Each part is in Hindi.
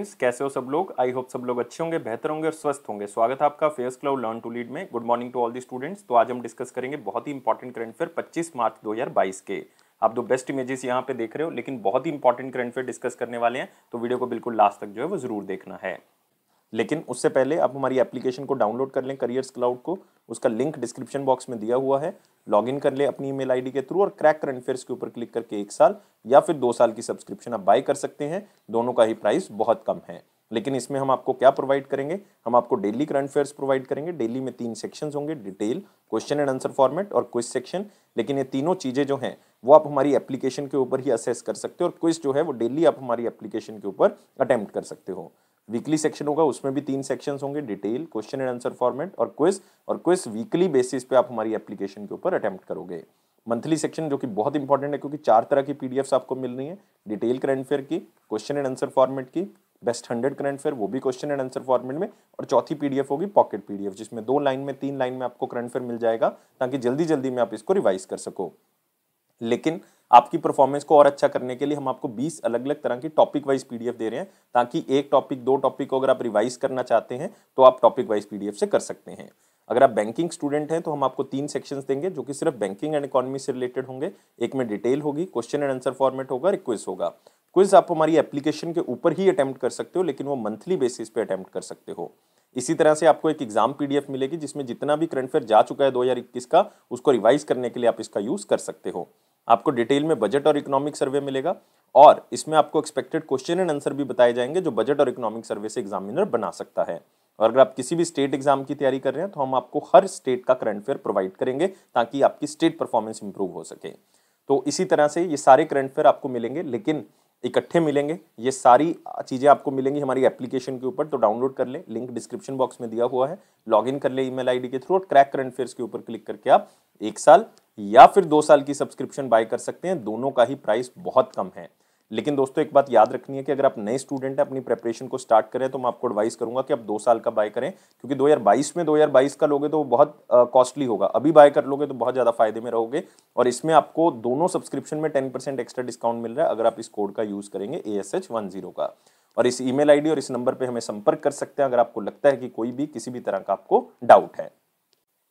फ्रेंड्स कैसे हो सब लोग आई होप सब लोग अच्छे होंगे बेहतर होंगे और स्वस्थ होंगे स्वागत है आपका affairs cloud learn to lead में good morning to all the students तो आज हम डिस्कस करेंगे बहुत ही इंपॉर्टेंट करंट फेयर 25 मार्च 2022 के आप दो बेस्ट इमेजेस यहाँ पे देख रहे हो लेकिन बहुत ही इंपॉर्टेंट करंट फेयर डिस्कस करने वाले हैं तो वीडियो को बिल्कुल लास्ट तक जो है वो जरूर देखना है लेकिन उससे पहले आप हमारी एप्लीकेशन को डाउनलोड कर लें करियर्स क्लाउड को उसका लिंक डिस्क्रिप्शन बॉक्स में दिया हुआ है लॉग इन कर लें अपनी ईमेल आईडी के थ्रू और क्रैक करंट अफेयर्स के ऊपर क्लिक करके एक साल या फिर दो साल की सब्सक्रिप्शन आप बाय कर सकते हैं दोनों का ही प्राइस बहुत कम है लेकिन इसमें हम आपको क्या प्रोवाइड करेंगे हम आपको डेली करंट अफेयर्स प्रोवाइड करेंगे डेली में तीन सेक्शंस होंगे detail question and answer format और क्विज सेक्शन लेकिन ये तीनों चीज़ें जो हैं वो आप हमारी एप्लीकेशन के ऊपर ही असेस कर सकते हो और क्विज जो है वो डेली आप हमारी एप्लीकेशन के ऊपर अटैम्प्ट कर सकते हो वीकली सेक्शन होगा उसमें भी तीन सेक्शन होंगे detail question and answer format और क्विज और क्विज वीकली बेसिस पे आप हमारी एप्लीकेशन के ऊपर अटैम्प्ट करोगे मंथली सेक्शन जो कि बहुत इंपॉर्टेंट है क्योंकि चार तरह की पीडीएफ आपको मिल रही है डिटेल करंट फेयर की क्वेश्चन एंड आंसर फॉर्मेट की बेस्ट हंड्रेड करंट फेयर वो भी क्वेश्चन एंड आंसर फॉर्मेट में और चौथी पीडीएफ होगी पॉकेट पीडीएफ जिसमें दो लाइन में तीन लाइन में आपको करंट फेयर मिल जाएगा ताकि जल्दी जल्दी में आप इसको रिवाइज कर सको लेकिन आपकी परफॉर्मेंस को और अच्छा करने के लिए हम आपको 20 अलग अलग तरह की टॉपिक वाइज पीडीएफ दे रहे हैं ताकि एक टॉपिक दो टॉपिक को अगर आप रिवाइज करना चाहते हैं तो आप टॉपिक वाइज पीडीएफ से कर सकते हैं अगर आप बैंकिंग स्टूडेंट हैं तो हम आपको तीन सेक्शंस देंगे जो कि सिर्फ बैंकिंग एंड इकोनॉमी से रिलेटेड होंगे एक में डिटेल होगी क्वेश्चन एंड आंसर फॉर्मेट होगा रिक्वेस्ट होगा क्विज आप हमारी एप्लीकेशन के ऊपर ही अटैम्प्ट कर सकते हो लेकिन वो मंथली बेसिस पे अटैम्प्ट कर सकते हो इसी तरह से आपको एक एग्जाम पीडीएफ मिलेगी जिसमें जितना भी करंट अफेयर जा चुका है 2021 का उसको रिवाइज करने के लिए आप इसका यूज कर सकते हो आपको डिटेल में बजट और इकोनॉमिक सर्वे मिलेगा और इसमें आपको एक्सपेक्टेड क्वेश्चन एंड आंसर भी बताए जाएंगे जो बजट और इकोनॉमिक सर्वे से एग्जामिनर बना सकता है और अगर आप किसी भी स्टेट एग्जाम की तैयारी कर रहे हैं तो हम आपको हर स्टेट का करंट अफेयर प्रोवाइड करेंगे ताकि आपकी स्टेट परफॉर्मेंस इंप्रूव हो सके तो इसी तरह से ये सारे करंट अफेयर आपको मिलेंगे लेकिन इकट्ठे मिलेंगे ये सारी चीज़ें आपको मिलेंगी हमारी एप्लीकेशन के ऊपर तो डाउनलोड कर लें लिंक डिस्क्रिप्शन बॉक्स में दिया हुआ है लॉगिन कर लें ईमेल आईडी के थ्रू और क्रैक करंट अफेयर्स के ऊपर क्लिक करके आप एक साल या फिर दो साल की सब्सक्रिप्शन बाय कर सकते हैं दोनों का ही प्राइस बहुत कम है लेकिन दोस्तों एक बात याद रखनी है कि अगर आप नए स्टूडेंट हैं अपनी प्रेपरेशन को स्टार्ट करें तो मैं आपको एडवाइस करूंगा कि आप दो साल का बाय करें क्योंकि 2022 में 2022 का लोगे तो वो बहुत कॉस्टली होगा अभी बाय कर लोगे तो बहुत ज़्यादा फायदे में रहोगे और इसमें आपको दोनों सब्सक्रिप्शन में टेन परसेंट एक्स्ट्रा डिस्काउंट मिल रहा है अगर आप इस कोड का यूज़ करेंगे A S H one zero का और इस ई मेल और इस नंबर पर हमें संपर्क कर सकते हैं अगर आपको लगता है कि कोई भी किसी भी तरह का आपको डाउट है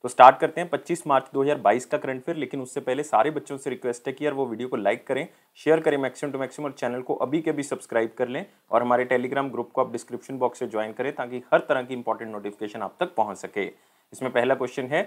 तो स्टार्ट करते हैं 25 मार्च 2022 का करंट फेयर लेकिन उससे पहले सारे बच्चों से रिक्वेस्ट है कि यार वो वीडियो को लाइक करें शेयर करें मैक्सिमम टू मैक्सिमम और चैनल को अभी के अभी सब्सक्राइब कर लें और हमारे टेलीग्राम ग्रुप को आप डिस्क्रिप्शन बॉक्स से ज्वाइन करें ताकि हर तरह की इंपॉर्टेंट नोटिफिकेशन आप तक पहुँच सके इसमें पहला क्वेश्चन है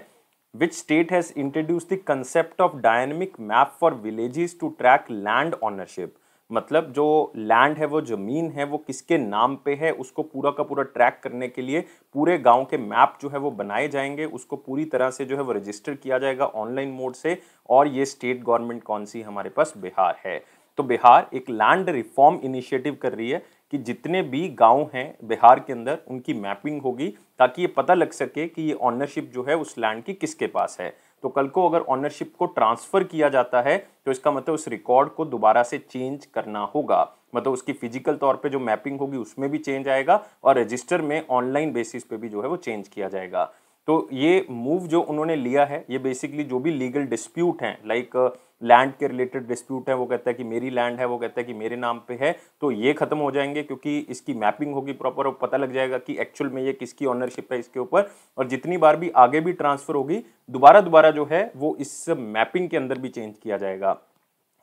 which state has introduce the concept of dynamic map for villages to track land ownership मतलब जो लैंड है वो ज़मीन है वो किसके नाम पे है उसको पूरा का पूरा ट्रैक करने के लिए पूरे गांव के मैप जो है वो बनाए जाएंगे उसको पूरी तरह से जो है वो रजिस्टर किया जाएगा ऑनलाइन मोड से और ये स्टेट गवर्नमेंट कौन सी हमारे पास बिहार है तो बिहार एक लैंड रिफॉर्म इनिशिएटिव कर रही है कि जितने भी गांव हैं बिहार के अंदर उनकी मैपिंग होगी ताकि ये पता लग सके कि ये ऑनरशिप जो है उस लैंड की किसके पास है तो कल को अगर ऑनरशिप को ट्रांसफ़र किया जाता है तो इसका मतलब उस रिकॉर्ड को दोबारा से चेंज करना होगा मतलब उसकी फिजिकल तौर पे जो मैपिंग होगी उसमें भी चेंज आएगा और रजिस्टर में ऑनलाइन बेसिस पे भी जो है वो चेंज किया जाएगा तो ये मूव जो उन्होंने लिया है ये बेसिकली जो भी लीगल डिस्प्यूट हैं लाइक लैंड uh, के रिलेटेड डिस्प्यूट है वो कहता है कि मेरी लैंड है वो कहता है कि मेरे नाम पे है तो ये खत्म हो जाएंगे क्योंकि इसकी मैपिंग होगी प्रॉपर और पता लग जाएगा कि एक्चुअल में ये किसकी ऑनरशिप है इसके ऊपर और जितनी बार भी आगे भी ट्रांसफर होगी दोबारा दोबारा जो है वो इस मैपिंग के अंदर भी चेंज किया जाएगा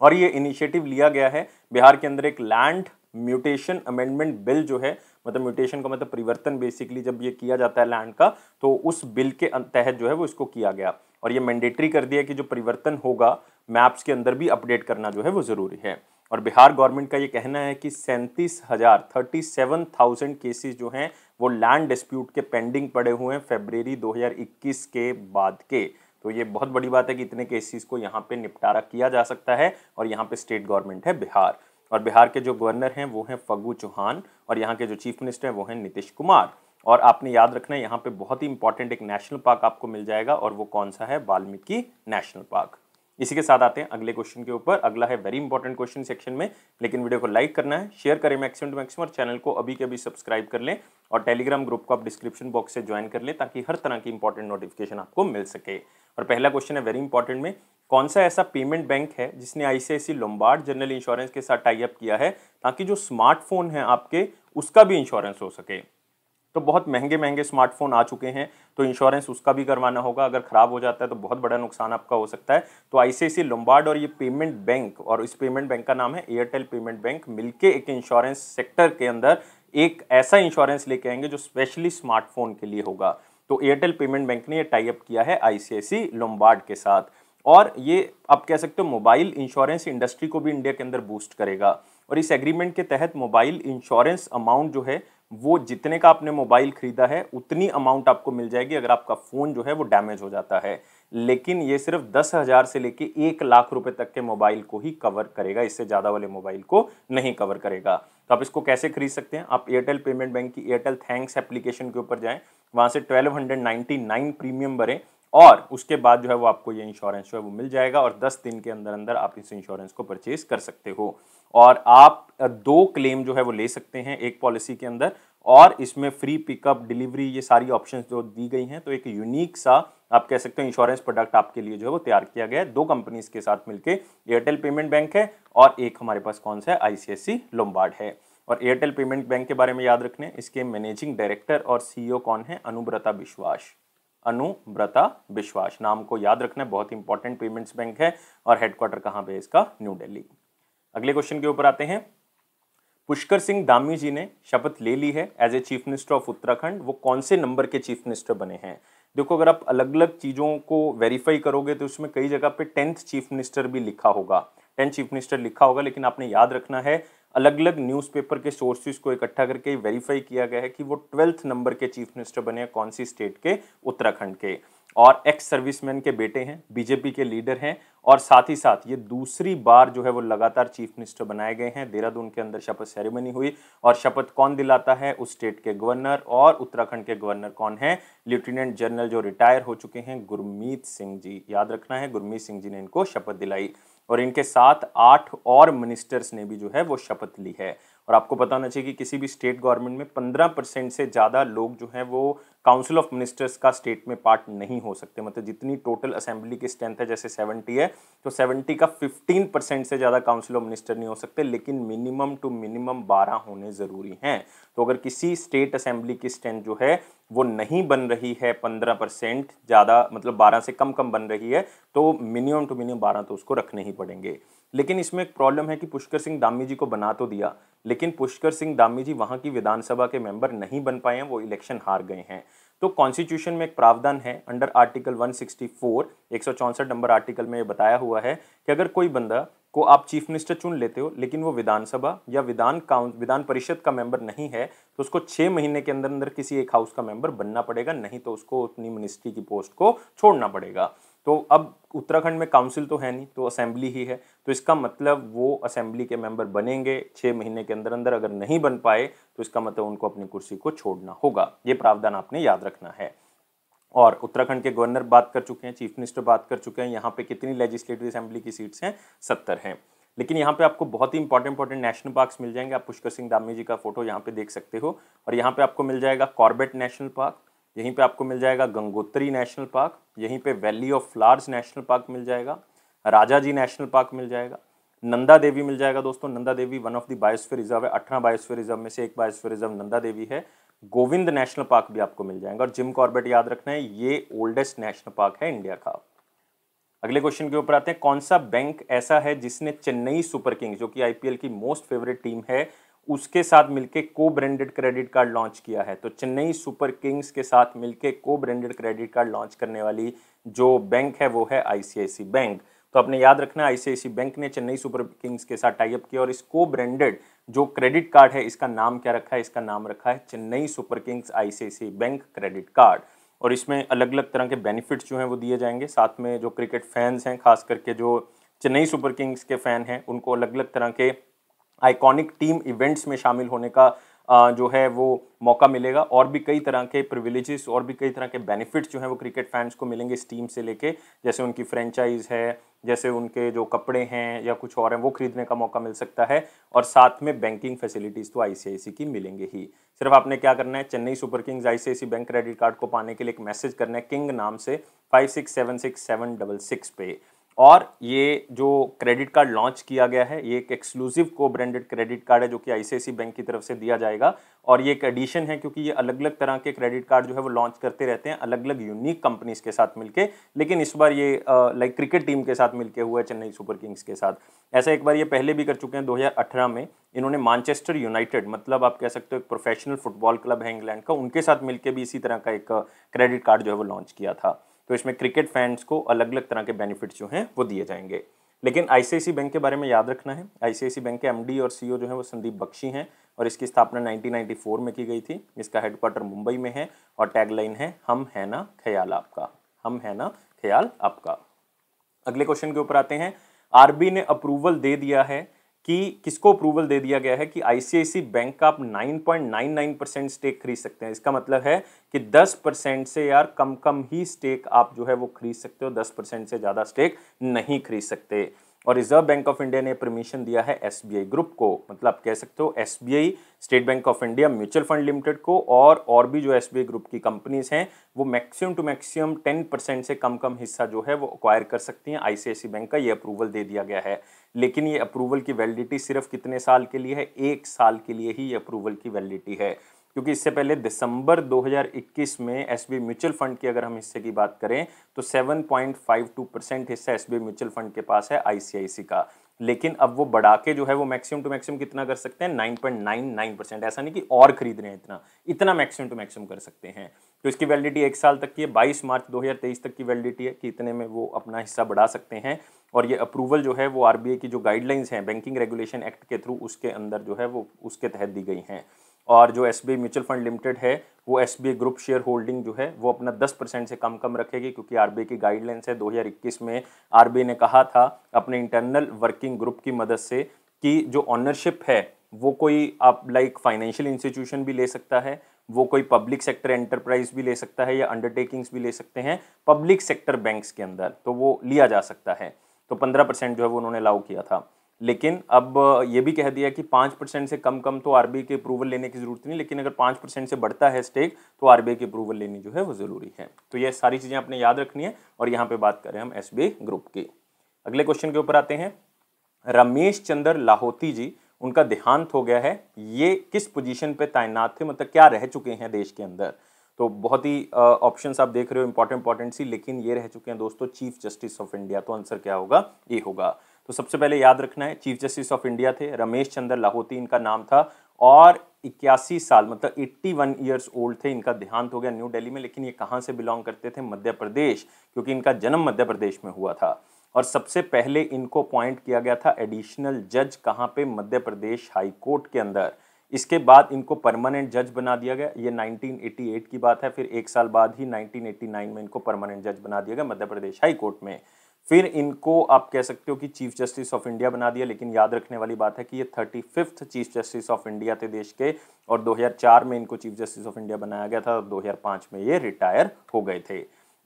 और ये इनिशिएटिव लिया गया है बिहार के अंदर एक लैंड म्यूटेशन अमेंडमेंट बिल जो है मतलब म्यूटेशन का मतलब परिवर्तन बेसिकली जब ये किया जाता है लैंड का तो उस बिल के अं-, तहत जो है वो इसको किया गया और ये मैंडेटरी कर दिया कि जो परिवर्तन होगा मैप्स के अंदर भी अपडेट करना जो है वो ज़रूरी है और बिहार गवर्नमेंट का ये कहना है कि सैंतीस हज़ार थर्टी सेवन थाउजेंड केसेज जो हैं वो लैंड डिस्प्यूट के पेंडिंग पड़े हुए हैं फेबरेरी 2021 के बाद के तो ये बहुत बड़ी बात है कि इतने केसेस को यहाँ पे निपटारा किया जा सकता है और यहाँ पे स्टेट गवर्नमेंट है बिहार और बिहार के जो गवर्नर हैं वो हैं फग्गू चौहान और यहाँ के जो चीफ मिनिस्टर हैं वो हैं नीतीश कुमार और आपने याद रखना है यहाँ पे बहुत ही इंपॉर्टेंट एक नेशनल पार्क आपको मिल जाएगा और वो कौन सा है वाल्मीकि नेशनल पार्क इसी के साथ आते हैं अगले क्वेश्चन के ऊपर अगला है वेरी इंपॉर्टेंट क्वेश्चन सेक्शन में लेकिन वीडियो को लाइक करना है शेयर करें मैक्सिमम टू मैक्सिमम और चैनल को अभी के अभी सब्सक्राइब कर लें और टेलीग्राम ग्रुप को आप डिस्क्रिप्शन बॉक्स से ज्वाइन कर लें ताकि हर तरह की इंपॉर्टेंट नोटिफिकेशन आपको मिल सके और पहला क्वेश्चन है वेरी इंपॉर्टेंट में कौन सा ऐसा पेमेंट बैंक है जिसने आईसीआईसी लोम्बार्ड जनरल इंश्योरेंस के साथ टाइप किया है ताकि जो स्मार्टफोन है आपके उसका भी इंश्योरेंस हो सके तो बहुत महंगे महंगे स्मार्टफोन आ चुके हैं तो इंश्योरेंस उसका भी करवाना होगा अगर ख़राब हो जाता है तो बहुत बड़ा नुकसान आपका हो सकता है तो आईसीआईसी लोम्बार्ड और ये पेमेंट बैंक और इस पेमेंट बैंक का नाम है एयरटेल पेमेंट बैंक मिलके एक इंश्योरेंस सेक्टर के अंदर एक ऐसा इंश्योरेंस लेके आएंगे जो स्पेशली स्मार्टफोन के लिए होगा तो एयरटेल पेमेंट बैंक ने यह टाइप किया है आईसीआईसी लोम्बार्ड के साथ और ये आप कह सकते हो मोबाइल इंश्योरेंस इंडस्ट्री को भी इंडिया के अंदर बूस्ट करेगा और इस एग्रीमेंट के तहत मोबाइल इंश्योरेंस अमाउंट जो है वो जितने का आपने मोबाइल खरीदा है उतनी अमाउंट आपको मिल जाएगी अगर आपका फ़ोन जो है वो डैमेज हो जाता है लेकिन ये सिर्फ दस हज़ार से लेके एक लाख रुपए तक के मोबाइल को ही कवर करेगा इससे ज़्यादा वाले मोबाइल को नहीं कवर करेगा तो आप इसको कैसे खरीद सकते हैं आप एयरटेल पेमेंट बैंक की एयरटेल थैंक्स एप्लीकेशन के ऊपर जाए वहाँ से ट्वेल्व प्रीमियम भरें और उसके बाद जो है वो आपको ये इंश्योरेंस जो है वो मिल जाएगा और 10 दिन के अंदर अंदर आप इस इंश्योरेंस को परचेज कर सकते हो और आप दो क्लेम जो है वो ले सकते हैं एक पॉलिसी के अंदर और इसमें फ्री पिकअप डिलीवरी ये सारी ऑप्शंस जो दी गई हैं तो एक यूनिक सा आप कह सकते हो इंश्योरेंस प्रोडक्ट आपके लिए जो है वो तैयार किया गया है दो कंपनीज के साथ मिलकर एयरटेल पेमेंट बैंक है और एक हमारे पास कौन सा है आईसीआईसी लोम्बार्ड है और एयरटेल पेमेंट बैंक के बारे में याद रखने इसके मैनेजिंग डायरेक्टर और सीईओ कौन है अनुब्रता विश्वास अनुव्रता विश्वास नाम को याद रखना है बहुत इंपॉर्टेंट पेमेंट्स बैंक है और हेडक्वार्टर कहाँ पे है इसका न्यू दिल्ली अगले क्वेश्चन के ऊपर आते हैं पुष्कर सिंह दामी जी ने शपथ ले ली है as a chief minister of Uttarakhand वो कौन से नंबर के चीफ मिनिस्टर बने हैं देखो अगर आप अलग अलग चीज़ों को वेरीफाई करोगे तो उसमें कई जगह पे टेंथ चीफ मिनिस्टर भी लिखा होगा टेंथ चीफ मिनिस्टर लिखा होगा लेकिन आपने याद रखना है अलग अलग न्यूज़पेपर के सोर्सेज को इकट्ठा करके वेरीफाई किया गया है कि वो ट्वेल्थ नंबर के चीफ मिनिस्टर बने हैं कौन सी स्टेट के उत्तराखंड के और एक्स सर्विसमैन के बेटे हैं बीजेपी के लीडर हैं और साथ ही साथ ये दूसरी बार जो है वो लगातार चीफ मिनिस्टर बनाए गए हैं देहरादून के अंदर शपथ सेरेमनी हुई और शपथ कौन दिलाता है उस स्टेट के गवर्नर और उत्तराखंड के गवर्नर कौन है लेफ्टिनेंट जनरल जो रिटायर हो चुके हैं गुरमीत सिंह जी याद रखना है गुरमीत सिंह जी ने इनको शपथ दिलाई और इनके साथ आठ और मिनिस्टर्स ने भी जो है वो शपथ ली है और आपको पता होना चाहिए कि किसी भी स्टेट गवर्नमेंट में पंद्रह परसेंट से ज़्यादा लोग जो हैं वो काउंसिल ऑफ मिनिस्टर्स का स्टेट में पार्ट नहीं हो सकते मतलब जितनी टोटल असेंबली की स्ट्रेंथ है जैसे सेवेंटी है तो सेवेंटी का फिफ्टीन परसेंट से ज़्यादा काउंसिल ऑफ मिनिस्टर नहीं हो सकते लेकिन मिनिमम टू मिनिमम बारह होने ज़रूरी हैं तो अगर किसी स्टेट असेंबली की स्ट्रेंथ जो है वो नहीं बन रही है पंद्रह परसेंट ज़्यादा मतलब बारह से कम कम बन रही है तो मिनिमम टू मिनिमम बारह तो उसको रखने ही पड़ेंगे लेकिन इसमें एक प्रॉब्लम है कि पुष्कर सिंह दामी जी को बना तो दिया लेकिन पुष्कर सिंह दामी जी वहाँ की विधानसभा के मेंबर नहीं बन पाए हैं वो इलेक्शन हार गए हैं तो कॉन्स्टिट्यूशन में एक प्रावधान है अंडर आर्टिकल 164 164 नंबर आर्टिकल में ये बताया हुआ है कि अगर कोई बंदा को आप चीफ मिनिस्टर चुन लेते हो लेकिन वो विधानसभा या विधान काउंस विधान परिषद का मेंबर नहीं है तो उसको छः महीने के अंदर अंदर किसी एक हाउस का मेंबर बनना पड़ेगा नहीं तो उसको अपनी मिनिस्ट्री की पोस्ट को छोड़ना पड़ेगा तो अब उत्तराखंड में काउंसिल तो है नहीं तो असेंबली ही है तो इसका मतलब वो असेंबली के मेंबर बनेंगे छः महीने के अंदर अंदर अगर नहीं बन पाए तो इसका मतलब उनको अपनी कुर्सी को छोड़ना होगा ये प्रावधान आपने याद रखना है और उत्तराखंड के गवर्नर बात कर चुके हैं चीफ मिनिस्टर बात कर चुके हैं यहाँ पे कितनी लेजिस्लेटिव असेंबली की सीट्स हैं सत्तर हैं लेकिन यहाँ पे आपको बहुत ही इंपॉर्टेंट इंपॉर्टेंट नेशनल पार्क्स मिल जाएंगे आप पुष्कर सिंह दामी जी का फोटो यहाँ पे देख सकते हो और यहाँ पे आपको मिल जाएगा कॉर्बेट नेशनल पार्क यहीं पे आपको मिल जाएगा गंगोत्री नेशनल पार्क यहीं पे valley of flowers national park मिल जाएगा राजा जी नेशनल पार्क मिल जाएगा नंदा देवी मिल जाएगा दोस्तों Nanda Devi one of the biosphere reserve है अठारह बायोस्फीयर रिजर्व में से एक बायोस्फीयर रिजर्व नंदा देवी है गोविंद नेशनल पार्क भी आपको मिल जाएगा और जिम कॉर्बेट याद रखना है ये ओल्डेस्ट नेशनल पार्क है इंडिया का अगले क्वेश्चन के ऊपर आते हैं कौन सा बैंक ऐसा है जिसने चेन्नई सुपर किंग्स जो कि आईपीएल की मोस्ट फेवरेट टीम है उसके साथ मिलके को ब्रांडेड क्रेडिट कार्ड लॉन्च किया है तो चेन्नई सुपर किंग्स के साथ मिलके को ब्रांडेड क्रेडिट कार्ड लॉन्च करने वाली जो बैंक है वो है आईसीआईसी बैंक तो आपने याद रखना आईसीआईसी बैंक ने चेन्नई सुपर किंग्स के साथ टाइप किया और इस को ब्रांडेड जो क्रेडिट कार्ड है इसका नाम क्या रखा है इसका नाम रखा है Chennai Super Kings ICICI bank credit card और इसमें अलग अलग तरह के बेनिफिट्स जो हैं वो दिए जाएंगे साथ में जो क्रिकेट फैंस हैं खास करके जो चेन्नई सुपर किंग्स के फ़ैन हैं उनको अलग अलग तरह के आइकॉनिक टीम इवेंट्स में शामिल होने का जो है वो मौका मिलेगा और भी कई तरह के प्रिविलेजेस और भी कई तरह के बेनिफिट्स जो हैं वो क्रिकेट फैंस को मिलेंगे इस टीम से लेके जैसे उनकी फ्रेंचाइज है जैसे उनके जो कपड़े हैं या कुछ और हैं वो खरीदने का मौका मिल सकता है और साथ में बैंकिंग फैसिलिटीज़ तो आई की मिलेंगे ही सिर्फ आपने क्या करना है Chennai Super Kings I bank credit card को पाने के लिए एक मैसेज करना है किंग नाम से five six seven six seven double six पे और ये जो क्रेडिट कार्ड लॉन्च किया गया है ये एक एक्सक्लूसिव को ब्रांडेड क्रेडिट कार्ड है जो कि आईसीआईसी बैंक की तरफ से दिया जाएगा और ये एक एडिशन है क्योंकि ये अलग अलग तरह के क्रेडिट कार्ड जो है वो लॉन्च करते रहते हैं अलग अलग यूनिक कंपनीज के साथ मिलके लेकिन इस बार ये लाइक क्रिकेट टीम के साथ मिलकर हुआ है चेन्नई सुपर किंग्स के साथ ऐसा एक बार ये पहले भी कर चुके हैं दो में इन्होंने मानचेस्टर यूनाइटेड मतलब आप कह सकते हो एक प्रोफेशनल फुटबॉल क्लब है इंग्लैंड का उनके साथ मिलकर भी इसी तरह का एक क्रेडिट कार्ड जो है वो लॉन्च किया था तो इसमें क्रिकेट फैंस को अलग अलग तरह के बेनिफिट्स जो हैं वो दिए जाएंगे लेकिन आईसीआईसी बैंक के बारे में याद रखना है आईसीआईसी बैंक के एमडी और सीईओ e जो है वो संदीप बख्शी हैं और इसकी स्थापना 1994 में की गई थी इसका हेडक्वार्टर मुंबई में है और टैगलाइन है हम है ना ख्याल आपका हम है ना ख्याल आपका अगले क्वेश्चन के ऊपर आते हैं आरबी ने अप्रूवल दे दिया है कि किसको अप्रूवल दे दिया गया है कि आईसीआईसी बैंक का आप 9.99 परसेंट स्टेक खरीद सकते हैं इसका मतलब है कि 10 परसेंट से यार कम कम ही स्टेक आप जो है वो खरीद सकते हो 10 परसेंट से ज़्यादा स्टेक नहीं खरीद सकते और रिजर्व बैंक ऑफ इंडिया ने परमिशन दिया है एस ग्रुप को मतलब आप कह सकते हो S state bank of India mutual fund limited को और और भी जो एस ग्रुप की कंपनीज हैं वो maximum to maximum ten percent से कम कम हिस्सा जो है वो अक्वायर कर सकती हैं आईसीआईसी बैंक का ये अप्रूवल दे दिया गया है लेकिन ये अप्रूवल की वैलिडिटी सिर्फ कितने साल के लिए है एक साल के लिए ही ये अप्रूवल की वैलिडिटी है क्योंकि इससे पहले दिसंबर 2021 में एस बी म्यूचुअल फंड की अगर हम हिस्से की बात करें तो 7.52 परसेंट हिस्सा एस बी म्यूचुअल फंड के पास है आईसीआईसी का लेकिन अब वो बढ़ा के जो है वो मैक्सिमम टू मैक्सिमम कितना कर सकते हैं 9.99 परसेंट ऐसा नहीं कि और खरीद रहे हैं इतना इतना मैक्सिमम टू मैक्सिमम कर सकते हैं तो इसकी वैलिडिटी एक साल तक की है बाईस मार्च दो तक की वैलिडिटी है कि इतने में वो अपना हिस्सा बढ़ा सकते हैं और ये अप्रूवल जो है वो आर की जो गाइडलाइंस हैं बैंकिंग रेगुलेशन एक्ट के थ्रू उसके अंदर जो है वो उसके तहत दी गई हैं और जो एस म्यूचुअल फंड लिमिटेड है वो एस ग्रुप शेयर होल्डिंग जो है वो अपना 10 परसेंट से कम कम रखेगी क्योंकि आर की गाइडलाइंस है 2021 में आर ने कहा था अपने इंटरनल वर्किंग ग्रुप की मदद से कि जो ऑनरशिप है वो कोई आप लाइक फाइनेंशियल इंस्टीट्यूशन भी ले सकता है वो कोई पब्लिक सेक्टर एंटरप्राइज भी ले सकता है या अंडरटेकिंग्स भी ले सकते हैं पब्लिक सेक्टर बैंक्स के अंदर तो वो लिया जा सकता है तो पंद्रह परसेंट जो है वो उन्होंने अलाउ किया था लेकिन अब ये भी कह दिया कि पाँच परसेंट से कम कम तो आरबीआई के अप्रूवल लेने की ज़रूरत नहीं लेकिन अगर पाँच परसेंट से बढ़ता है स्टेक तो आरबीआई की अप्रूवल लेनी जो है वो ज़रूरी है तो ये सारी चीज़ें आपने याद रखनी है और यहाँ पे बात करें हम एस ग्रुप की अगले क्वेश्चन के ऊपर आते हैं रमेश चंद्र लाहौती जी उनका देहांत हो गया है ये किस पोजीशन पे तैनात थे मतलब क्या रह चुके हैं देश के अंदर तो बहुत ही ऑप्शंस आप देख रहे हो इंपॉर्टेंट इंपॉर्टेंट सी लेकिन ये रह चुके हैं दोस्तों चीफ जस्टिस ऑफ इंडिया तो आंसर क्या होगा ये होगा तो सबसे पहले याद रखना है चीफ जस्टिस ऑफ इंडिया थे रमेश चंद्र लाहौती इनका नाम था और इक्यासी साल मतलब 81 वन ईयर्स ओल्ड थे इनका देहांत हो गया न्यू दिल्ली में लेकिन ये कहाँ से बिलोंग करते थे मध्य प्रदेश क्योंकि इनका जन्म मध्य प्रदेश में हुआ था और सबसे पहले इनको अपॉइंट किया गया था एडिशनल जज कहाँ पे मध्य प्रदेश हाई कोर्ट के अंदर इसके बाद इनको परमानेंट जज बना दिया गया ये 1988 की बात है फिर एक साल बाद ही 1989 में इनको परमानेंट जज बना दिया गया मध्य प्रदेश हाई कोर्ट में फिर इनको आप कह सकते हो कि चीफ जस्टिस ऑफ इंडिया बना दिया लेकिन याद रखने वाली बात है कि ये thirty fifth chief justice of India थे देश के और 2004 में इनको चीफ जस्टिस ऑफ इंडिया बनाया गया था और 2005 में ये रिटायर हो गए थे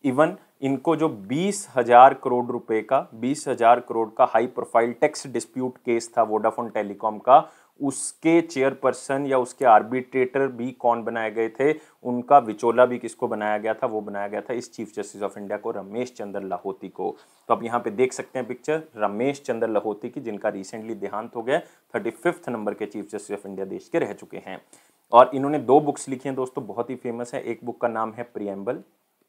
इवन इनको जो बीस हजार करोड़ रुपए का बीस हजार करोड़ का high profile tax dispute case था वोडाफोन टेलीकॉम का उसके चेयरपर्सन या उसके आर्बिट्रेटर भी कौन बनाए गए थे उनका विचोला भी किसको बनाया गया था वो बनाया गया था इस चीफ जस्टिस ऑफ इंडिया को रमेश चंद्र लाहौती को तो आप यहाँ पे देख सकते हैं पिक्चर रमेश चंद्र लाहौती की जिनका रिसेंटली देहांत हो गया थर्टी फिफ्थ नंबर के चीफ जस्टिस ऑफ इंडिया देश के रह चुके हैं और इन्होंने दो बुक्स लिखी हैं दोस्तों बहुत ही फेमस है एक बुक का नाम है प्रियम्बल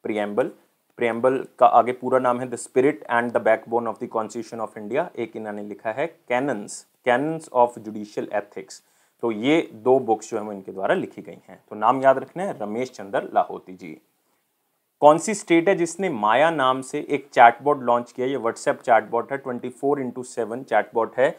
प्रियम्बल प्रियम्बल का आगे पूरा नाम है the spirit and the backbone of the constitution of India एक इन्होंने लिखा है canons canons of judicial ethics तो ये दो बुक्स जो है वो इनके द्वारा लिखी गई हैं तो नाम याद रखना है रमेश चंद्र लाहौती जी कौन सी स्टेट है जिसने माया नाम से एक चैटबॉट लॉन्च किया ये व्हाट्सएप चैटबॉट है twenty four into seven chatbot है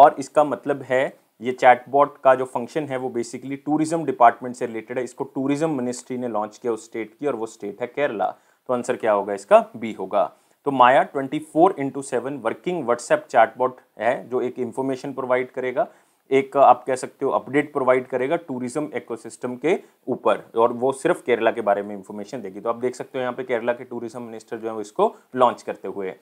और इसका मतलब है ये चैटबॉट का जो फंक्शन है वो बेसिकली टूरिज्म डिपार्टमेंट से रिलेटेड है इसको टूरिज्म मिनिस्ट्री ने लॉन्च किया उस स्टेट की और वो स्टेट है केरला तो आंसर क्या होगा इसका बी होगा तो Maya 24 four into seven working WhatsApp chatbot है जो एक इंफॉर्मेशन प्रोवाइड करेगा एक आप कह सकते हो अपडेट प्रोवाइड करेगा टूरिज्म इकोसिस्टम के ऊपर और वो सिर्फ केरला के बारे में इंफॉर्मेशन देगी तो आप देख सकते हो यहाँ पे केरला के टूरिज्म मिनिस्टर जो है वो इसको लॉन्च करते हुए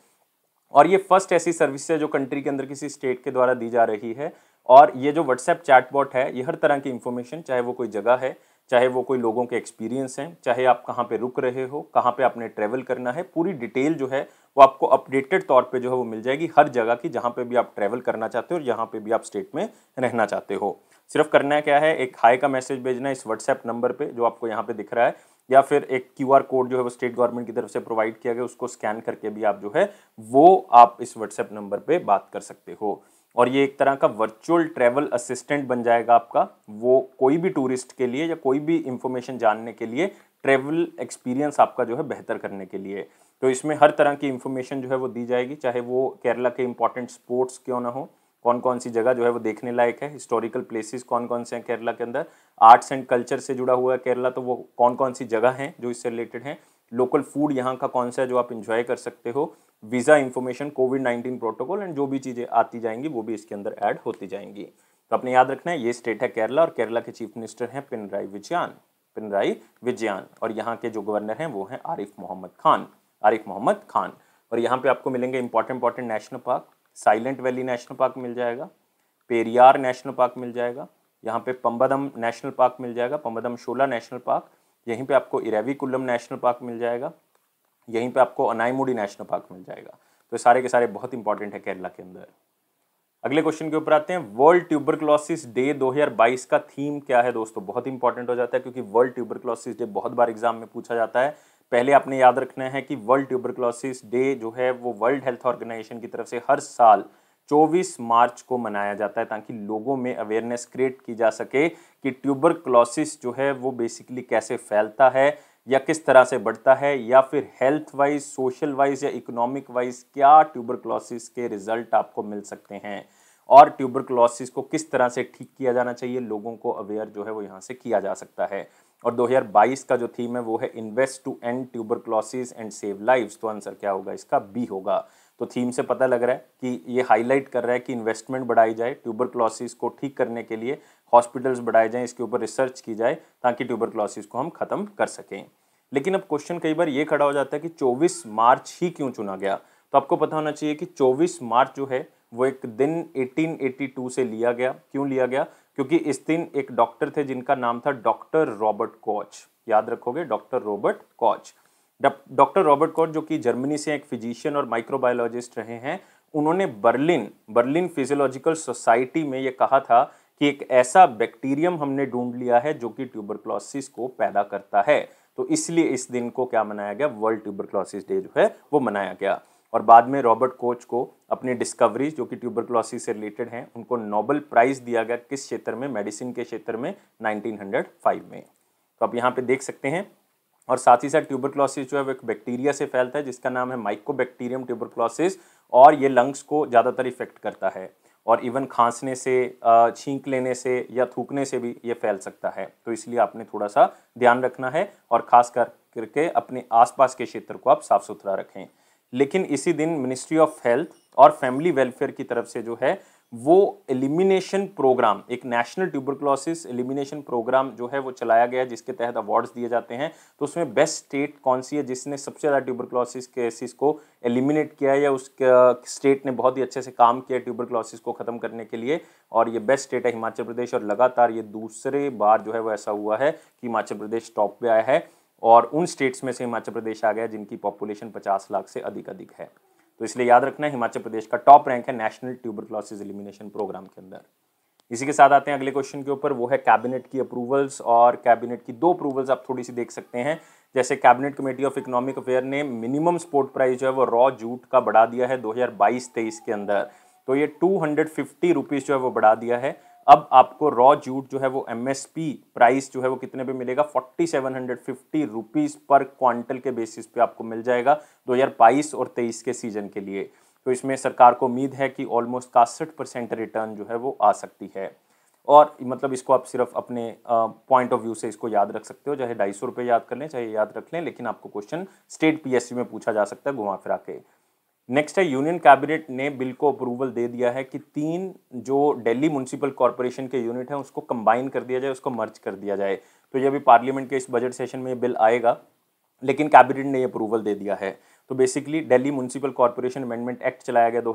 और ये फर्स्ट ऐसी सर्विस है जो कंट्री के अंदर किसी स्टेट के द्वारा दी जा रही है और ये जो व्हाट्सएप चैटबॉट है ये हर तरह की इंफॉर्मेशन चाहे वो कोई जगह है चाहे वो कोई लोगों के एक्सपीरियंस हैं चाहे आप कहाँ पे रुक रहे हो कहाँ पे आपने ट्रैवल करना है पूरी डिटेल जो है वो आपको अपडेटेड तौर पे जो है वो मिल जाएगी हर जगह की जहाँ पे भी आप ट्रैवल करना चाहते हो और यहाँ पे भी आप स्टेट में रहना चाहते हो सिर्फ करना क्या है एक हाई का मैसेज भेजना इस व्हाट्सएप नंबर पर जो आपको यहाँ पर दिख रहा है या फिर एक क्यू कोड जो है वो स्टेट गवर्नमेंट की तरफ से प्रोवाइड किया गया उसको स्कैन करके भी आप जो है वो आप इस व्हाट्सएप नंबर पर बात कर सकते हो और ये एक तरह का वर्चुअल ट्रैवल असिस्टेंट बन जाएगा आपका वो कोई भी टूरिस्ट के लिए या कोई भी इंफॉर्मेशन जानने के लिए ट्रैवल एक्सपीरियंस आपका जो है बेहतर करने के लिए तो इसमें हर तरह की इंफॉर्मेशन जो है वो दी जाएगी चाहे वो केरला के इंपॉर्टेंट स्पोर्ट्स क्यों ना हो कौन कौन सी जगह जो है वो देखने लायक है हिस्टोरिकल प्लेसेस कौन कौन से हैं केरला के अंदर आर्ट्स एंड कल्चर से जुड़ा हुआ है केरला तो वो कौन कौन सी जगह हैं जो इससे रिलेटेड हैं लोकल फूड यहाँ का कौन सा है जो आप इंजॉय कर सकते हो visa information covid nineteen protocol and जो भी चीज़ें आती जाएंगी वो भी इसके अंदर ऐड होती जाएंगी तो आपने याद रखना है ये स्टेट है केरला और केरला के चीफ मिनिस्टर हैं पिनराई विजयान पिनराई विजयान और यहाँ के जो गवर्नर हैं वो हैं आरिफ मोहम्मद खान आरिफ मोहम्मद खान और यहाँ पे आपको मिलेंगे important important national park silent valley national park मिल जाएगा पेरियार नेशनल पार्क मिल जाएगा यहाँ पे पम्बदम नेशनल पार्क मिल जाएगा पम्बदम शोला नेशनल पार्क यहीं पे आपको इरेविकुलम नेशनल पार्क मिल जाएगा यहीं पे आपको अनाईमुडी नेशनल पार्क मिल जाएगा तो सारे के सारे बहुत इंपॉर्टेंट है केरला के अंदर अगले क्वेश्चन के ऊपर आते हैं वर्ल्ड ट्यूबर डे 2022 का थीम क्या है दोस्तों बहुत इंपॉर्टेंट हो जाता है क्योंकि वर्ल्ड ट्यूबर डे बहुत बार एग्जाम में पूछा जाता है पहले आपने याद रखना है कि वर्ल्ड ट्यूबर डे जो है वो वर्ल्ड हेल्थ ऑर्गेनाइजेशन की तरफ से हर साल 24 मार्च को मनाया जाता है ताकि लोगों में अवेयरनेस क्रिएट की जा सके कि क्लॉसिस जो है वो बेसिकली कैसे फैलता है या किस तरह से बढ़ता है या फिर हेल्थ वाइज सोशल वाइज या इकोनॉमिक वाइज क्या ट्यूबर के रिजल्ट आपको मिल सकते हैं और ट्यूबरक्लोसिस को किस तरह से ठीक किया जाना चाहिए लोगों को अवेयर जो है वो यहाँ से किया जा सकता है और 2022 का जो थीम है वो है इन्वेस्ट टू एंड क्लॉसिस एंड सेव लाइव तो आंसर क्या होगा इसका बी होगा तो थीम से पता लग रहा है कि ये हाईलाइट कर रहा है कि इन्वेस्टमेंट बढ़ाई जाए क्लॉसिस को ठीक करने के लिए हॉस्पिटल्स बढ़ाए जाएं इसके ऊपर रिसर्च की जाए ताकि ट्यूबरकुलोसिस को हम ख़त्म कर सकें लेकिन अब क्वेश्चन कई बार ये खड़ा हो जाता है कि 24 मार्च ही क्यों चुना गया तो आपको पता होना चाहिए कि 24 मार्च जो है वो एक दिन 1882 से लिया गया क्यों लिया गया क्योंकि इस दिन एक डॉक्टर थे जिनका नाम था डॉक्टर रॉबर्ट कॉच याद रखोगे doctor Robert Koch doctor Robert Koch जो कि जर्मनी से एक फिजिशियन और माइक्रोबायोलॉजिस्ट रहे हैं उन्होंने बर्लिन बर्लिन फिजियोलॉजिकल सोसाइटी में ये कहा था कि एक ऐसा बैक्टीरियम हमने ढूंढ लिया है जो कि ट्यूबरक्लोसिस को पैदा करता है तो इसलिए इस दिन को क्या मनाया गया वर्ल्ड ट्यूबरक्लोसिस डे जो है वो मनाया गया और बाद में रॉबर्ट कोच को अपनी डिस्कवरीज जो कि ट्यूबरक्लोसिस से रिलेटेड हैं उनको नोबल प्राइज़ दिया गया किस क्षेत्र में मेडिसिन के क्षेत्र में 1905 में तो आप यहाँ पे देख सकते हैं और साथ ही साथ ट्यूबरक्लोसिस जो है वो एक बैक्टीरिया से फैलता है जिसका नाम है माइकोबैक्टीरियम ट्यूबरक्लोसिस और ये लंग्स को ज़्यादातर इफेक्ट करता है और इवन खांसने से छींक लेने से या थूकने से भी ये फैल सकता है तो इसलिए आपने थोड़ा सा ध्यान रखना है और ख़ास कर करके अपने आसपास के क्षेत्र को आप साफ़ सुथरा रखें लेकिन इसी दिन मिनिस्ट्री ऑफ हेल्थ और फैमिली वेलफेयर की तरफ से जो है वो एलिमिनेशन प्रोग्राम एक नेशनल ट्यूबरक्लोसिस एलिमिनेशन प्रोग्राम जो है वो चलाया गया जिसके तहत अवार्ड्स दिए जाते हैं तो उसमें बेस्ट स्टेट कौन सी है जिसने सबसे ज़्यादा ट्यूबरक्लोसिस केसेस को एलिमिनेट किया है या उसका स्टेट ने बहुत ही अच्छे से काम किया ट्यूबरक्लोसिस को ख़त्म करने के लिए और ये बेस्ट स्टेट है हिमाचल प्रदेश और लगातार ये दूसरे बार जो है वो ऐसा हुआ है कि हिमाचल प्रदेश टॉप पर आया है और उन स्टेट्स में से हिमाचल प्रदेश आ गया जिनकी पॉपुलेशन पचास लाख से अधिक अधिक है तो इसलिए याद रखना हिमाचल प्रदेश का टॉप रैंक है national tuberculosis elimination programme के अंदर इसी के साथ आते हैं अगले क्वेश्चन के ऊपर वो है कैबिनेट की अप्रूवल्स और कैबिनेट की दो अप्रूवल्स आप थोड़ी सी देख सकते हैं जैसे cabinet committee of economic affair ने मिनिमम स्पोर्ट प्राइस जो है वो रॉ जूट का बढ़ा दिया है दो हज़ार के अंदर तो ये टू हंड्रेड फिफ्टी रुपीज़ जो है वो बढ़ा दिया है अब आपको रॉ जूट जो है वो एम एस पी प्राइस जो है वो कितने पे मिलेगा forty seven hundred fifty rupees पर क्वांटल के बेसिस पे आपको मिल जाएगा दो हज़ार बाईस और तेईस के सीजन के लिए तो इसमें सरकार को उम्मीद है कि ऑलमोस्ट कासठ परसेंट रिटर्न जो है वो आ सकती है और मतलब इसको आप सिर्फ अपने पॉइंट ऑफ व्यू से इसको याद रख सकते हो चाहे ढाई सौ रुपये याद कर लें चाहे याद रख लें लेकिन आपको क्वेश्चन स्टेट पी में पूछा जा सकता है घुमा फिरा के नेक्स्ट है यूनियन कैबिनेट ने बिल को अप्रूवल दे दिया है कि तीन जो दिल्ली म्यूनसिपल कॉरपोरेशन के यूनिट हैं उसको कंबाइन कर दिया जाए उसको मर्ज कर दिया जाए तो ये अभी पार्लियामेंट के इस बजट सेशन में ये बिल आएगा लेकिन कैबिनेट ने अप्रूवल दे दिया है तो basically Delhi municipal corporation amendment act चलाया गया दो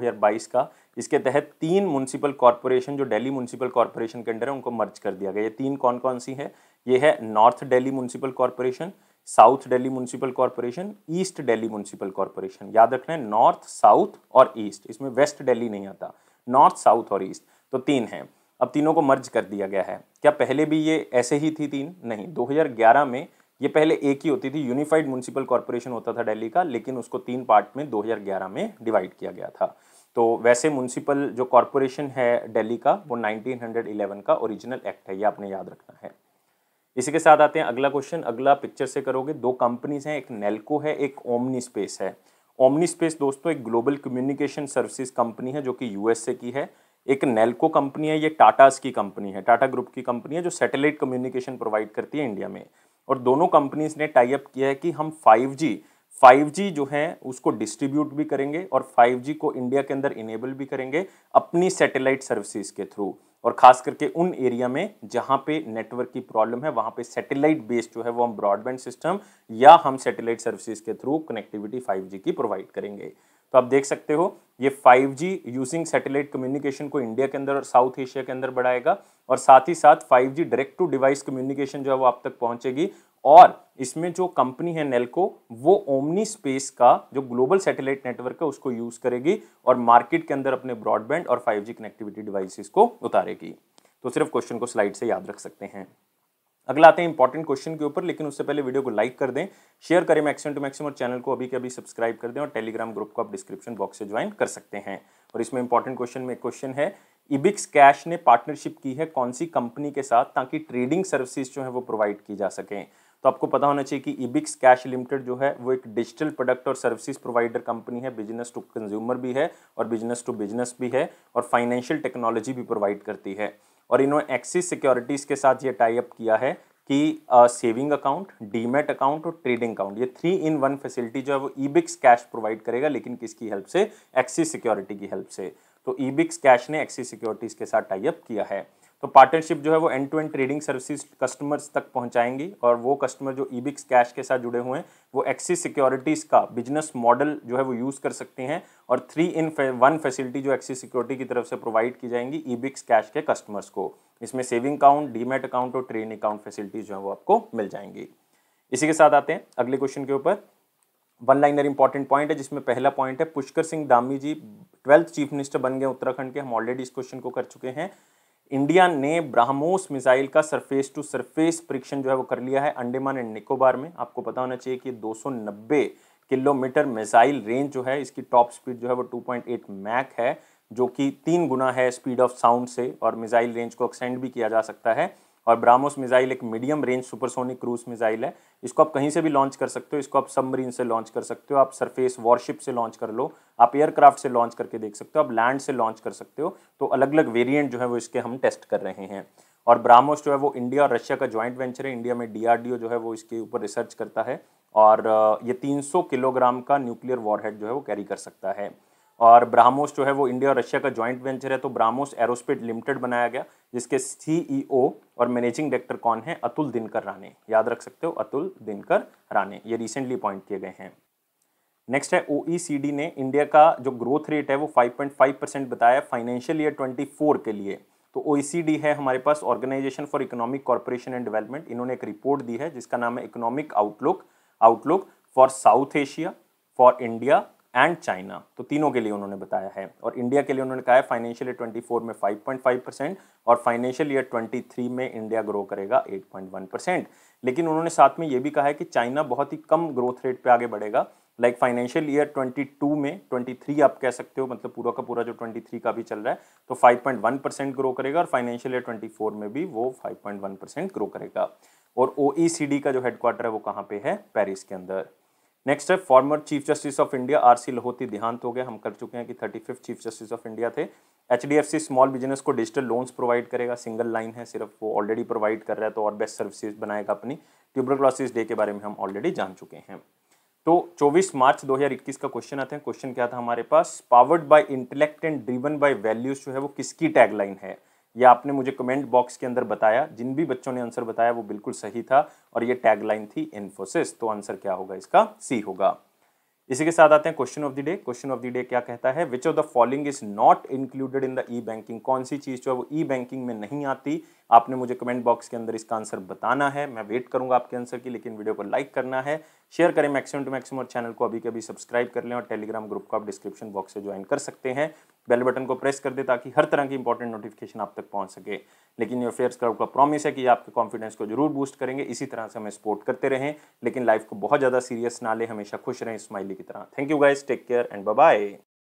का इसके तहत तीन म्यूनसिपल कॉरपोरेशन जो डेली म्यूनसिपल कॉरपोरेशन के अंडर है उनको मर्ज कर दिया गया ये तीन कौन कौन सी है ये है north Delhi municipal corporation south Delhi municipal corporation east Delhi municipal corporation याद रखना है नॉर्थ साउथ और ईस्ट इसमें वेस्ट दिल्ली नहीं आता नॉर्थ साउथ और ईस्ट तो तीन हैं अब तीनों को मर्ज कर दिया गया है क्या पहले भी ये ऐसे ही थी तीन नहीं 2011 में ये पहले एक ही होती थी यूनिफाइड म्यूनसिपल कॉरपोरेशन होता था दिल्ली का लेकिन उसको तीन पार्ट में 2011 में डिवाइड किया गया था तो वैसे म्यूनसिपल जो कॉरपोरेशन है दिल्ली का वो 1911 का ओरिजिनल एक्ट है ये आपने याद रखना है इसी के साथ आते हैं अगला क्वेश्चन अगला पिक्चर से करोगे दो कंपनीज हैं एक नेल्को है एक ओमनी स्पेस है ओमनी स्पेस दोस्तों एक ग्लोबल कम्युनिकेशन सर्विसेज कंपनी है जो कि यूएसए की है एक नेल्को कंपनी है ये टाटास की कंपनी है टाटा ग्रुप की कंपनी है जो सैटेलाइट कम्युनिकेशन प्रोवाइड करती है इंडिया में और दोनों कंपनीज ने टाई अप किया है कि हम फाइव 5G जो है उसको डिस्ट्रीब्यूट भी करेंगे और 5G को इंडिया के अंदर इनेबल भी करेंगे अपनी सैटेलाइट सर्विसेज के थ्रू और खास करके उन एरिया में जहाँ पे नेटवर्क की प्रॉब्लम है वहाँ पे सैटेलाइट बेस्ड जो है वो हम ब्रॉडबैंड सिस्टम या हम सैटेलाइट सर्विसेज के थ्रू कनेक्टिविटी 5G की प्रोवाइड करेंगे तो आप देख सकते हो ये 5G यूजिंग सैटेलाइट कम्युनिकेशन को इंडिया के अंदर और साउथ एशिया के अंदर बढ़ाएगा और साथ ही साथ 5G direct to device communication जो है वो आप तक पहुँचेगी और इसमें जो कंपनी है नेल्को वो ओमनी स्पेस का जो ग्लोबल सैटेलाइट नेटवर्क है उसको यूज करेगी और मार्केट के अंदर अपने ब्रॉडबैंड और 5G कनेक्टिविटी डिवाइसेस को उतारेगी तो सिर्फ क्वेश्चन को स्लाइड से याद रख सकते हैं अगला आते हैं इंपॉर्टेंट क्वेश्चन के ऊपर लेकिन उससे पहले वीडियो को लाइक कर दें शेयर करें मैक्सिमम टू मैक्सिमम और चैनल को अभी के अभी सब्सक्राइब कर दें और टेलीग्राम ग्रुप को आप डिस्क्रिप्शन बॉक्स से ज्वाइन कर सकते हैं और इसमें इंपॉर्टेंट क्वेश्चन में क्वेश्चन है इबिक्स कैश ने पार्टनरशिप की है कौन सी कंपनी के साथ ताकि ट्रेडिंग सर्विसेज जो है वो प्रोवाइड की जा सकें तो आपको पता होना चाहिए कि ईबिक्स कैश लिमिटेड जो है वो एक डिजिटल प्रोडक्ट और सर्विसेज प्रोवाइडर कंपनी है बिजनेस टू कंज्यूमर भी है और बिजनेस टू बिजनेस भी है और फाइनेंशियल टेक्नोलॉजी भी प्रोवाइड करती है और इन्होंने एक्सिस सिक्योरिटीज़ के साथ ये टाइप किया है कि सेविंग अकाउंट डीमेट अकाउंट और ट्रेडिंग अकाउंट ये थ्री इन वन फैसिलिटी जो है वो ईबिक्स कैश प्रोवाइड करेगा लेकिन किसकी हेल्प से एक्सिस सिक्योरिटी की हेल्प से तो ईबिक्स कैश ने एक्सिस सिक्योरिटीज़ के साथ टाइप किया है तो पार्टनरशिप जो है वो end to end trading services customers तक पहुंचाएंगी और वो कस्टमर जो ईबिक्स कैश के साथ जुड़े हुए हैं वो एक्सिस सिक्योरिटीज़ का बिजनेस मॉडल जो है वो यूज़ कर सकते हैं और थ्री इन वन फैसिलिटी जो एक्सिस सिक्योरिटी की तरफ से प्रोवाइड की जाएंगी ईबिक्स कैश के कस्टमर्स को इसमें सेविंग अकाउंट डीमेट अकाउंट और ट्रेन अकाउंट फैसिलिटीज़ जो है वो आपको मिल जाएंगी इसी के साथ आते हैं अगले क्वेश्चन के ऊपर वन लाइनर इंपॉर्टेंट पॉइंट है जिसमें पहला पॉइंट है पुष्कर सिंह दामी जी ट्वेल्थ चीफ मिनिस्टर बन गए उत्तराखंड के हम ऑलरेडी इस क्वेश्चन को कर चुके हैं इंडिया ने ब्राह्मोस मिसाइल का सरफेस टू सरफेस परीक्षण जो है वो कर लिया है अंडेमान एंड निकोबार में आपको पता होना चाहिए कि 290 किलोमीटर मिसाइल रेंज जो है इसकी टॉप स्पीड जो है वो 2.8 मैक है जो कि तीन गुना है स्पीड ऑफ साउंड से और मिसाइल रेंज को एक्सटेंड भी किया जा सकता है और ब्राह्मोस मिसाइल एक medium range supersonic cruise missile है इसको आप कहीं से भी लॉन्च कर सकते हो इसको आप सबमरीन से लॉन्च कर सकते हो आप सरफेस वॉरशिप से लॉन्च कर लो आप एयरक्राफ्ट से लॉन्च करके देख सकते हो आप लैंड से लॉन्च कर सकते हो तो अलग अलग वेरियंट जो है वो इसके हम टेस्ट कर रहे हैं और ब्राह्मोस जो है वो इंडिया और रशिया का ज्वाइंट वेंचर है इंडिया में डी जो है वो इसके ऊपर रिसर्च करता है और ये 300 किलोग्राम का न्यूक्लियर वॉरहेड जो है वो कैरी कर सकता है और ब्राह्मोस जो है वो इंडिया और रशिया का जॉइंट वेंचर है तो ब्राह्मोस एरोस्पेट लिमिटेड बनाया गया जिसके सीईओ e और मैनेजिंग डायरेक्टर कौन है अतुल दिनकर राणे याद रख सकते हो अतुल दिनकर राणे ये रिसेंटली अपॉइंट किए गए हैं नेक्स्ट है ओ e ने इंडिया का जो ग्रोथ रेट है वो 5.5 परसेंट बताया फाइनेंशियल ईयर 24 के लिए तो ओ e है हमारे पास organisation for economic corporation and development इन्होंने एक रिपोर्ट दी है जिसका नाम है economic outlook outlook for south Asia for India and China तो तीनों के लिए उन्होंने बताया है और इंडिया के लिए उन्होंने कहा है फाइनेंशियल ईयर ट्वेंटी फोर में फाइव पॉइंट फाइव परसेंट और फाइनेंशियल ईयर ट्वेंटी थ्री में इंडिया ग्रो करेगा एट पॉइंट वन परसेंट लेकिन उन्होंने साथ में ये भी कहा है कि चाइना बहुत ही कम ग्रोथ रेट पर आगे बढ़ेगा like financial year twenty two में ट्वेंटी थ्री आप कह सकते हो मतलब पूरा का पूरा जो ट्वेंटी थ्री का भी चल रहा है तो five point one percent grow करेगा और फाइनेंशियल ईयर ट्वेंटी फोर में भी वो five point one percent grow करेगा और ओ e का जो हेडक्वार्टर है वो कहाँ पे है पेरिस के अंदर नेक्स्ट है former chief justice of India R C Lahoti देहांत हो गए हम कर चुके हैं कि thirty fifth chief justice of India थे H D F C small business को डिजिटल लोन्स प्रोवाइड करेगा सिंगल लाइन है सिर्फ वो ऑलरेडी प्रोवाइड कर रहा है तो और बेस्ट सर्विसेज बनाएगा अपनी क्लासेस डे के बारे में हम ऑलरेडी जान चुके हैं तो 24 मार्च 2021 का क्वेश्चन आते हैं क्वेश्चन क्या था हमारे पास powered by intellect and driven by values जो है वो किसकी टैगलाइन है ये आपने मुझे कमेंट बॉक्स के अंदर बताया जिन भी बच्चों ने आंसर बताया वो बिल्कुल सही था और ये टैगलाइन थी इन्फोसिस तो आंसर क्या होगा इसका सी होगा इसी के साथ आते हैं question of the day question of the day क्या कहता है which of the following is not included in the e banking कौन सी चीज़ जो है वो ई बैंकिंग में नहीं आती आपने मुझे कमेंट बॉक्स के अंदर इसका आंसर बताना है मैं वेट करूंगा आपके आंसर की लेकिन वीडियो को लाइक करना है शेयर करें मैक्सिमम टू मैक्सिमम और चैनल को अभी के अभी सब्सक्राइब कर लें और टेलीग्राम ग्रुप को आप डिस्क्रिप्शन बॉक्स से ज्वाइन कर सकते हैं बेल बटन को प्रेस कर दे ताकि हर तरह की इंपॉर्टेंट नोटिफिकेशन आप तक पहुंच सके लेकिन ये अफेयर्स क्लब का प्रॉमिस है कि आपके कॉन्फिडेंस को जरूर बूस्ट करेंगे इसी तरह से हमें सपोर्ट करते रहें लेकिन लाइफ को बहुत ज़्यादा सीरियस ना ले हमेशा खुश रहें स्माइली की तरह thank you guys take care and bye